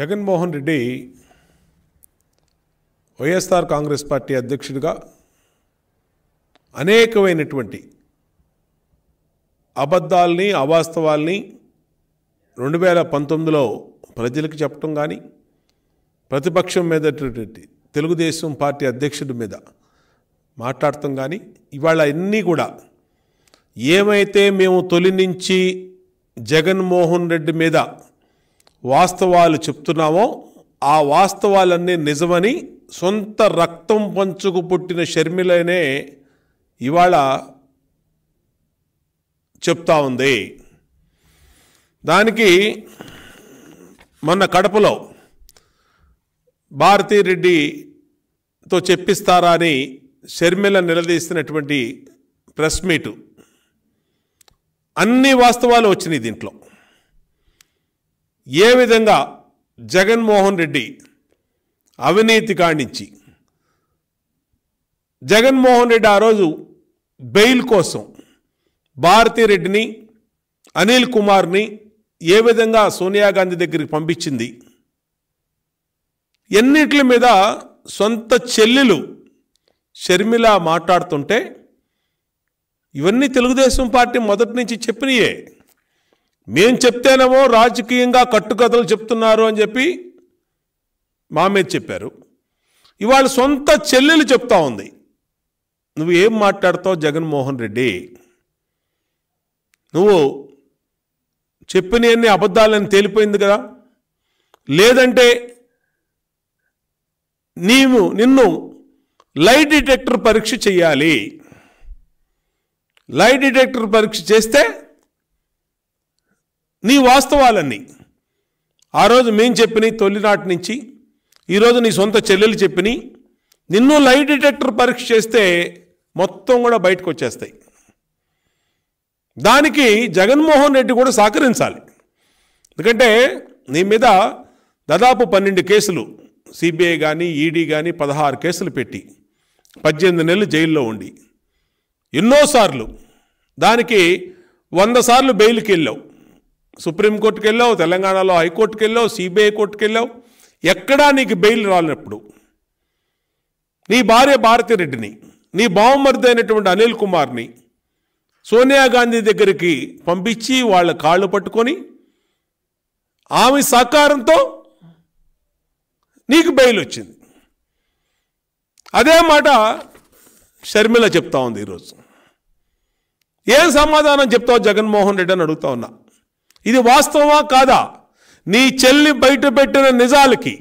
Jaganmohan Reddy YSR Congress party అధ్యక్షుడిగా అనేకమైనటువంటి అబద్ధాల్ని అవాస్తవాల్ని రెండు వేల పంతొమ్మిదిలో ప్రజలకు చెప్పటం కానీ ప్రతిపక్షం మీద తెలుగుదేశం పార్టీ అధ్యక్షుడి మీద మాట్లాడటం కానీ ఇవాళ అన్నీ కూడా ఏమైతే మేము తొలి నుంచి జగన్మోహన్ రెడ్డి మీద వాస్తవాలు చెప్తున్నామో ఆ వాస్తవాలన్నీ నిజమని సొంత రక్తం పంచుకు పుట్టిన షర్మిలనే ఇవాళ చెప్తా ఉంది దానికి మొన్న కడపలో భారతీరెడ్డితో చెప్పిస్తారా అని షర్మిల నిలదీస్తున్నటువంటి ప్రెస్ మీటు అన్ని వాస్తవాలు వచ్చినాయి దీంట్లో ఏ విధంగా జగన్మోహన్ రెడ్డి అవినీతి కాణించి జగన్మోహన్ రెడ్డి ఆ రోజు బెయిల్ కోసం రెడ్డిని అనిల్ కుమార్ని ఏ విధంగా సోనియా గాంధీ దగ్గరికి పంపించింది ఎన్నిటి మీద సొంత చెల్లెలు షర్మిల మాట్లాడుతుంటే ఇవన్నీ తెలుగుదేశం పార్టీ మొదటి నుంచి చెప్పినయే మేం చెప్తేనేమో రాజకీయంగా కట్టుకథలు చెప్తున్నారు అని చెప్పి మా మీద చెప్పారు ఇవాళ సొంత చెల్లెలు చెప్తా ఉంది నువ్వు ఏం మాట్లాడతావు జగన్మోహన్ రెడ్డి నువ్వు అన్ని అబద్ధాలని తేలిపోయింది కదా లేదంటే నీవు నిన్ను లై డిటెక్టర్ పరీక్ష చేయాలి లై డిటెక్టర్ పరీక్ష చేస్తే నీ వాస్తవాలన్నీ ఆ రోజు మేం చెప్పిన తొలినాటి నుంచి ఈరోజు నీ సొంత చెల్లెలు చెప్పినాయి నిన్ను లైట్ డిటెక్టర్ పరీక్ష చేస్తే మొత్తం కూడా బయటకు వచ్చేస్తాయి దానికి జగన్మోహన్ రెడ్డి కూడా సహకరించాలి ఎందుకంటే నీ మీద దాదాపు పన్నెండు కేసులు సిబిఐ కానీ ఈడీ కానీ పదహారు కేసులు పెట్టి పద్దెనిమిది నెలలు జైల్లో ఉండి ఎన్నోసార్లు దానికి వంద సార్లు బెయిల్కి వెళ్ళావు సుప్రీంకోర్టుకి వెళ్ళావు తెలంగాణలో హైకోర్టుకి వెళ్ళావు సిబిఐ కోర్టుకి వెళ్ళావు ఎక్కడా నీకు బెయిల్ రాలినప్పుడు నీ భార్య భారతిరెడ్డిని నీ బావమరిది అయినటువంటి అనిల్ కుమార్ని సోనియా గాంధీ దగ్గరికి పంపించి వాళ్ళ కాళ్ళు పట్టుకొని ఆమె సహకారంతో నీకు బెయిల్ వచ్చింది అదే మాట షర్మిల చెప్తా ఉంది ఈరోజు ఏం సమాధానం చెప్తావు జగన్మోహన్ రెడ్డి అని అడుగుతా ఉన్నా ఇది వాస్తవమా కాదా నీ చెల్లి బయట పెట్టిన నిజాలకి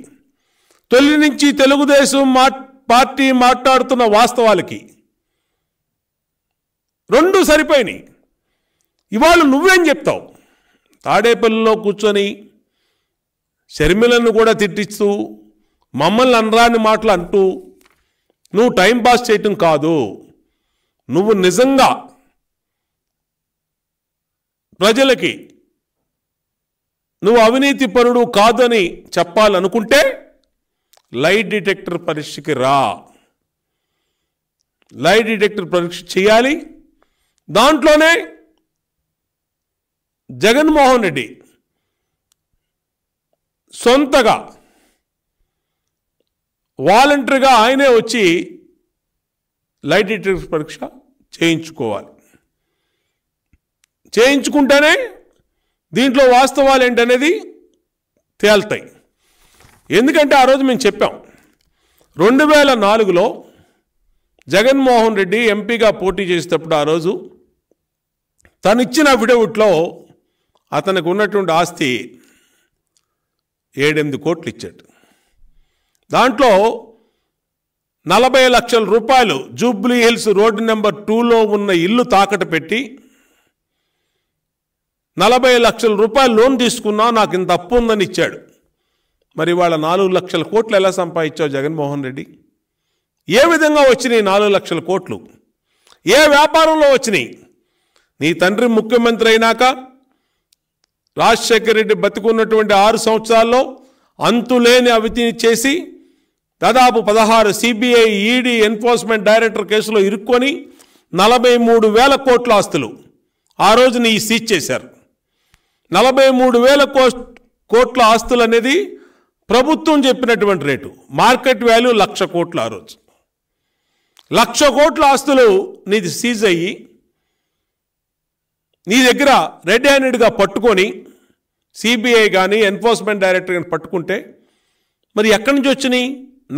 తొలి నుంచి తెలుగుదేశం మా పార్టీ మాట్లాడుతున్న వాస్తవాలకి రెండు సరిపోయినాయి ఇవాళ నువ్వేం చెప్తావు తాడేపల్లిలో కూర్చొని షర్మిలను కూడా తిట్టిస్తూ మమ్మల్ని అనరాని మాటలు అంటూ నువ్వు టైంపాస్ చేయటం కాదు నువ్వు నిజంగా ప్రజలకి నువ్వు అవినీతి పరుడు కాదని చెప్పాలనుకుంటే లైట్ డిటెక్టర్ పరీక్షకి రా లైట్ డిటెక్టర్ పరీక్ష చేయాలి దాంట్లోనే జగన్మోహన్ రెడ్డి సొంతగా వాలంటరీగా ఆయనే వచ్చి లైట్ డిటెక్టర్ పరీక్ష చేయించుకోవాలి చేయించుకుంటేనే దీంట్లో వాస్తవాలు ఏంటనేది తేల్తాయి ఎందుకంటే ఆ రోజు మేము చెప్పాం రెండు వేల నాలుగులో జగన్మోహన్ రెడ్డి ఎంపీగా పోటీ చేసేటప్పుడు ఆ రోజు తను ఇచ్చిన విడవుట్లో అతనికి ఉన్నటువంటి ఆస్తి ఏడెనిమిది కోట్లు ఇచ్చాడు దాంట్లో నలభై లక్షల రూపాయలు జూబ్లీ హిల్స్ రోడ్డు నెంబర్ టూలో ఉన్న ఇల్లు తాకట పెట్టి నలభై లక్షల రూపాయలు లోన్ తీసుకున్నా నాకు ఇంత అప్పు ఉందని ఇచ్చాడు మరి వాళ్ళ నాలుగు లక్షల కోట్లు ఎలా సంపాదించావు జగన్మోహన్ రెడ్డి ఏ విధంగా వచ్చినాయి నాలుగు లక్షల కోట్లు ఏ వ్యాపారంలో వచ్చినాయి నీ తండ్రి ముఖ్యమంత్రి అయినాక రాజశేఖర రెడ్డి బతుకున్నటువంటి ఆరు సంవత్సరాల్లో అంతులేని అవితిని చేసి దాదాపు పదహారు సిబిఐ ఈడీ ఎన్ఫోర్స్మెంట్ డైరెక్టర్ కేసులో ఇరుక్కొని నలభై మూడు వేల కోట్ల ఆస్తులు ఆ రోజు నీ సీజ్ చేశారు నలభై మూడు వేల కోట్ల ఆస్తులు అనేది ప్రభుత్వం చెప్పినటువంటి రేటు మార్కెట్ వాల్యూ లక్ష కోట్ల ఆ రోజు లక్ష కోట్ల ఆస్తులు నీది సీజ్ అయ్యి నీ దగ్గర రెడ్ హ్యాండెడ్గా పట్టుకొని సిబిఐ కానీ ఎన్ఫోర్స్మెంట్ డైరెక్టర్ కానీ పట్టుకుంటే మరి ఎక్కడి నుంచి వచ్చినాయి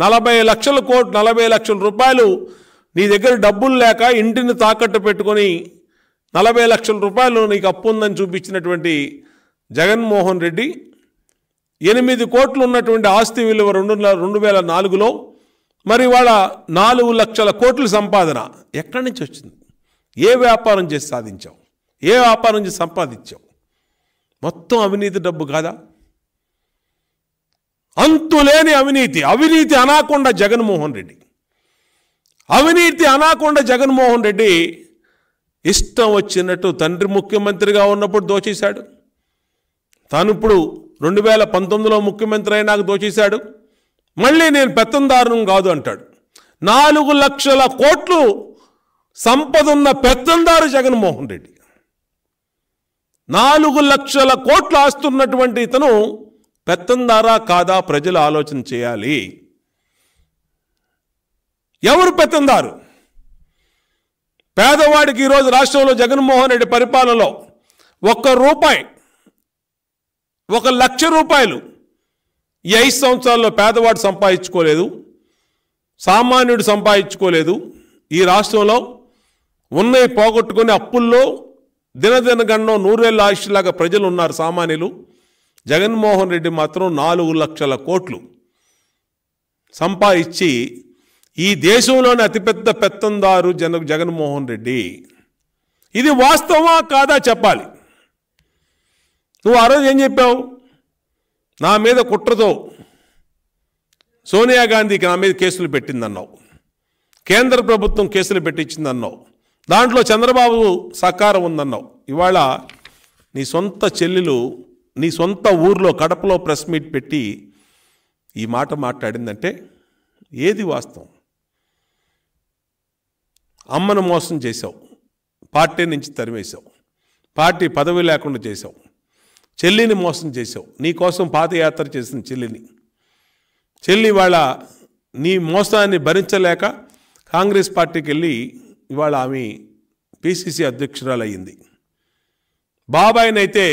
నలభై లక్షల కోట్ నలభై లక్షల రూపాయలు నీ దగ్గర డబ్బులు లేక ఇంటిని తాకట్టు పెట్టుకొని నలభై లక్షల రూపాయలు నీకు అప్పు ఉందని చూపించినటువంటి జగన్మోహన్ రెడ్డి ఎనిమిది కోట్లు ఉన్నటువంటి ఆస్తి విలువ రెండు రెండు వేల నాలుగులో మరి వాళ్ళ నాలుగు లక్షల కోట్లు సంపాదన ఎక్కడి నుంచి వచ్చింది ఏ వ్యాపారం చేసి సాధించావు ఏ వ్యాపారం చేసి సంపాదించావు మొత్తం అవినీతి డబ్బు కాదా అంతులేని అవినీతి అవినీతి అనాకుండా జగన్మోహన్ రెడ్డి అవినీతి అనాకుండా జగన్మోహన్ రెడ్డి ఇష్టం వచ్చినట్టు తండ్రి ముఖ్యమంత్రిగా ఉన్నప్పుడు దోచేశాడు తాను ఇప్పుడు రెండు వేల పంతొమ్మిదిలో ముఖ్యమంత్రి అయినాక దోచేశాడు మళ్ళీ నేను పెత్తందారును కాదు అంటాడు నాలుగు లక్షల కోట్లు సంపద ఉన్న పెత్తందారు జగన్మోహన్ రెడ్డి నాలుగు లక్షల కోట్లు ఆస్తున్నటువంటి ఇతను పెత్తందారా కాదా ప్రజలు ఆలోచన చేయాలి ఎవరు పెత్తందారు పేదవాడికి ఈరోజు రాష్ట్రంలో జగన్మోహన్ రెడ్డి పరిపాలనలో ఒక్క రూపాయి ఒక లక్ష రూపాయలు ఈ ఐదు సంవత్సరాల్లో పేదవాడు సంపాదించుకోలేదు సామాన్యుడు సంపాదించుకోలేదు ఈ రాష్ట్రంలో ఉన్నవి పోగొట్టుకుని అప్పుల్లో దినదినగండం నూరేళ్ళ ఆయుష్లాగా ప్రజలు ఉన్నారు సామాన్యులు జగన్మోహన్ రెడ్డి మాత్రం నాలుగు లక్షల కోట్లు సంపాదించి ఈ దేశంలోని అతిపెద్ద పెత్తందారు జన జగన్మోహన్ రెడ్డి ఇది వాస్తవమా కాదా చెప్పాలి నువ్వు ఆ రోజు ఏం చెప్పావు నా మీద కుట్రతో సోనియా గాంధీకి నా మీద కేసులు పెట్టిందన్నావు కేంద్ర ప్రభుత్వం కేసులు పెట్టించిందన్నావు దాంట్లో చంద్రబాబు సహకారం ఉందన్నావు ఇవాళ నీ సొంత చెల్లెలు నీ సొంత ఊర్లో కడపలో ప్రెస్ మీట్ పెట్టి ఈ మాట మాట్లాడిందంటే ఏది వాస్తవం అమ్మను మోసం చేశావు పార్టీ నుంచి తరిమేశావు పార్టీ పదవి లేకుండా చేశావు చెల్లిని మోసం చేశావు నీకోసం పాదయాత్ర చేసిన చెల్లిని చెల్లి వాళ్ళ నీ మోసాన్ని భరించలేక కాంగ్రెస్ పార్టీకి వెళ్ళి ఇవాళ ఆమె పిసిసి అధ్యక్షురాలు అయ్యింది అయితే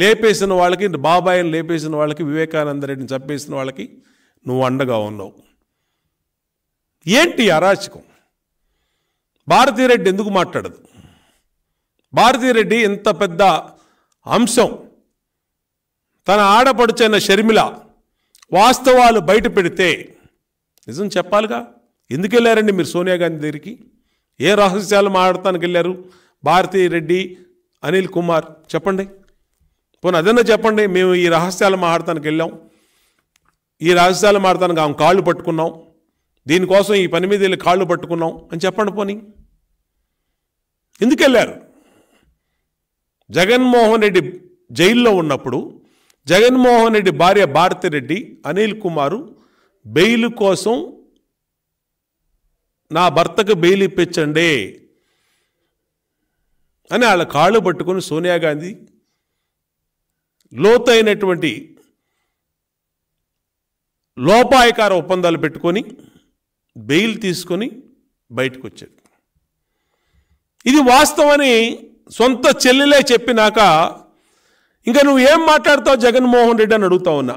లేపేసిన వాళ్ళకి బాబాయిని లేపేసిన వాళ్ళకి వివేకానంద రెడ్డిని చంపేసిన వాళ్ళకి నువ్వు అండగా ఉన్నావు ఏంటి అరాచకం భారతీరెడ్డి ఎందుకు మాట్లాడదు భారతీరెడ్డి ఇంత పెద్ద అంశం తన ఆడపడుచైన షర్మిల వాస్తవాలు బయట పెడితే నిజం చెప్పాలిగా ఎందుకు వెళ్ళారండి మీరు సోనియా గాంధీ దగ్గరికి ఏ రహస్యాలు మాట్లాడతానికి వెళ్ళారు భారతీ రెడ్డి అనిల్ కుమార్ చెప్పండి పోనీ అదన్నా చెప్పండి మేము ఈ రహస్యాలు మాట్లాడతానికి వెళ్ళాం ఈ రహస్యాలు మాట్లాడతానికి ఆమె కాళ్ళు పట్టుకున్నాం దీనికోసం ఈ పని మీద వెళ్ళి కాళ్ళు పట్టుకున్నాం అని చెప్పండి పోనీ ఎందుకు వెళ్ళారు జగన్మోహన్ రెడ్డి జైల్లో ఉన్నప్పుడు జగన్మోహన్ రెడ్డి భార్య భారతిరెడ్డి అనిల్ కుమారు బెయిల్ కోసం నా భర్తకు బెయిల్ ఇప్పించండి అని వాళ్ళ కాళ్ళు పట్టుకుని సోనియా గాంధీ లోతైనటువంటి లోపాయకార ఒప్పందాలు పెట్టుకొని బెయిల్ తీసుకొని బయటకు వచ్చారు ఇది వాస్తవని సొంత చెల్లెలే చెప్పినాక ఇంకా నువ్వు ఏం మాట్లాడతావు జగన్మోహన్ రెడ్డి అని అడుగుతా ఉన్నా